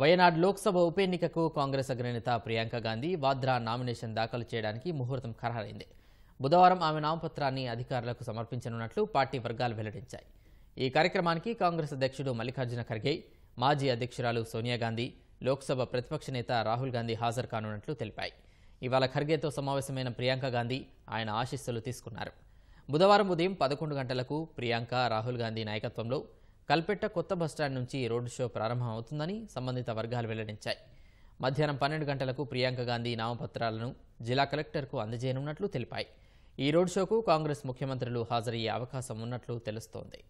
వయనాడ్ లోక్సభ ఉప ఎన్నికకు కాంగ్రెస్ అగ్రనేత ప్రియాంక గాంధీ వాద్రా నామినేషన్ దాఖలు చేయడానికి ముహూర్తం ఖరారైంది బుధవారం ఆమె నామపత్రాన్ని అధికారులకు సమర్పించనున్నట్లు పార్టీ వర్గాలు వెల్లడించాయి ఈ కార్యక్రమానికి కాంగ్రెస్ అధ్యక్షుడు మల్లికార్జున ఖర్గే మాజీ అధ్యక్షురాలు సోనియా గాంధీ లోక్సభ ప్రతిపక్ష నేత రాహుల్ గాంధీ హాజరు కానున్నట్లు తెలిపాయి ఇవాళ ఖర్గేతో సమావేశమైన ప్రియాంక గాంధీ ఆయన ఆశీస్సులు తీసుకున్నారు బుధవారం ఉదయం పదకొండు గంటలకు ప్రియాంక రాహుల్ గాంధీ నాయకత్వంలో కల్పెట్ట కొత్త బస్టాండ్ నుంచి రోడ్డు షో ప్రారంభం అవుతుందని సంబంధిత వర్గాలు వెల్లడించాయి మధ్యాహ్నం పన్నెండు గంటలకు ప్రియాంక గాంధీ నామపత్రాలను జిల్లా కలెక్టర్కు అందజేయనున్నట్లు తెలిపాయి ఈ రోడ్ షోకు కాంగ్రెస్ ముఖ్యమంత్రులు హాజరయ్యే అవకాశం ఉన్నట్లు తెలుస్తోంది